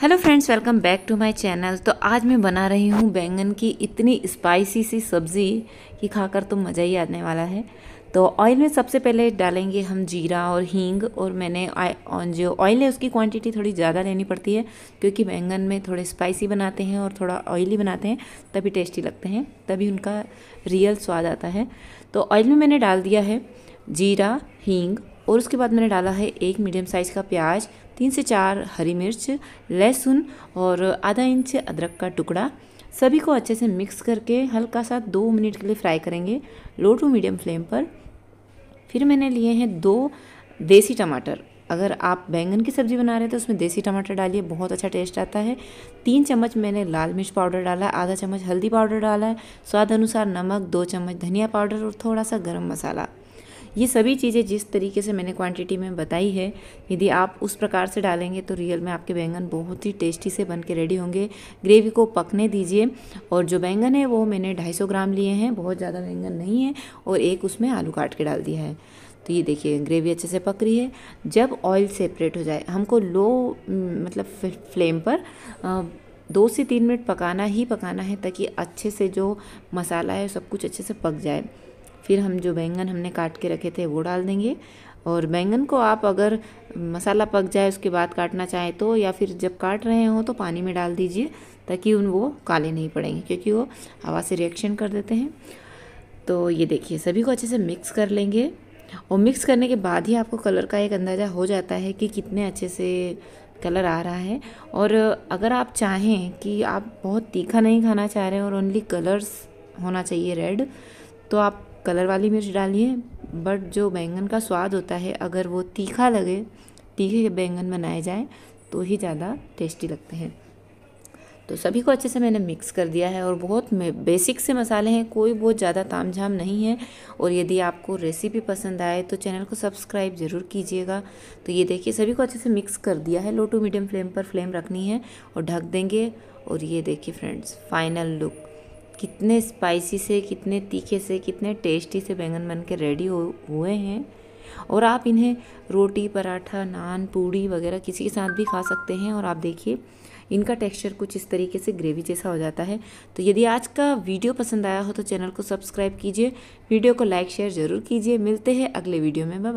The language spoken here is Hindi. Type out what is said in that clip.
hello friends welcome back to my channel तो आज मैं बना रही हूँ बैंगन की इतनी स्पाइसी सी सब्ज़ी कि खाकर तो मज़ा ही आने वाला है तो ऑयल में सबसे पहले डालेंगे हम जीरा और हींग और मैंने जो ऑयल है उसकी क्वांटिटी थोड़ी ज़्यादा लेनी पड़ती है क्योंकि बैंगन में थोड़े स्पाइसी बनाते हैं और थोड़ा ऑयली बनाते हैं तभी टेस्टी लगते हैं तभी उनका रियल स्वाद आता है तो ऑयल में मैंने डाल दिया है जीरा हींग और उसके बाद मैंने डाला है एक मीडियम साइज़ का प्याज तीन से चार हरी मिर्च लहसुन और आधा इंच अदरक का टुकड़ा सभी को अच्छे से मिक्स करके हल्का सा दो मिनट के लिए फ्राई करेंगे लो टू मीडियम फ्लेम पर फिर मैंने लिए हैं दो देसी टमाटर अगर आप बैंगन की सब्ज़ी बना रहे हैं तो उसमें देसी टमाटर डालिए बहुत अच्छा टेस्ट आता है तीन चम्मच मैंने लाल मिर्च पाउडर डाला है आधा चम्मच हल्दी पाउडर डाला है स्वाद अनुसार नमक दो चम्मच धनिया पाउडर और थोड़ा सा गर्म मसाला ये सभी चीज़ें जिस तरीके से मैंने क्वांटिटी में बताई है यदि आप उस प्रकार से डालेंगे तो रियल में आपके बैंगन बहुत ही टेस्टी से बन के रेडी होंगे ग्रेवी को पकने दीजिए और जो बैंगन है वो मैंने 250 ग्राम लिए हैं बहुत ज़्यादा बैंगन नहीं है और एक उसमें आलू काट के डाल दिया है तो ये देखिए ग्रेवी अच्छे से पक रही है जब ऑयल सेपरेट हो जाए हमको लो मतलब फ्लेम पर आ, दो से तीन मिनट पकाना ही पकाना है ताकि अच्छे से जो मसाला है सब कुछ अच्छे से पक जाए फिर हम जो बैंगन हमने काट के रखे थे वो डाल देंगे और बैंगन को आप अगर मसाला पक जाए उसके बाद काटना चाहें तो या फिर जब काट रहे हो तो पानी में डाल दीजिए ताकि उन वो काले नहीं पड़ेंगे क्योंकि वो हवा से रिएक्शन कर देते हैं तो ये देखिए सभी को अच्छे से मिक्स कर लेंगे और मिक्स करने के बाद ही आपको कलर का एक अंदाज़ा हो जाता है कि कितने अच्छे से कलर आ रहा है और अगर आप चाहें कि आप बहुत तीखा नहीं खाना चाह रहे हैं और ओनली कलर्स होना चाहिए रेड तो आप कलर वाली मिर्च डालिए बट जो बैंगन का स्वाद होता है अगर वो तीखा लगे तीखे बैंगन बनाए जाए तो ही ज़्यादा टेस्टी लगते हैं तो सभी को अच्छे से मैंने मिक्स कर दिया है और बहुत बेसिक से मसाले हैं कोई बहुत ज़्यादा ताम झाम नहीं है और यदि आपको रेसिपी पसंद आए तो चैनल को सब्सक्राइब ज़रूर कीजिएगा तो ये देखिए सभी को अच्छे से मिक्स कर दिया है लो टू मीडियम फ्लेम पर फ्लेम रखनी है और ढक देंगे और ये देखिए फ्रेंड्स फाइनल लुक कितने स्पाइसी से कितने तीखे से कितने टेस्टी से बैंगन बन के रेडी हो हुए हैं और आप इन्हें रोटी पराठा नान पूड़ी वगैरह किसी के साथ भी खा सकते हैं और आप देखिए इनका टेक्सचर कुछ इस तरीके से ग्रेवी जैसा हो जाता है तो यदि आज का वीडियो पसंद आया हो तो चैनल को सब्सक्राइब कीजिए वीडियो को लाइक शेयर ज़रूर कीजिए मिलते हैं अगले वीडियो में बाय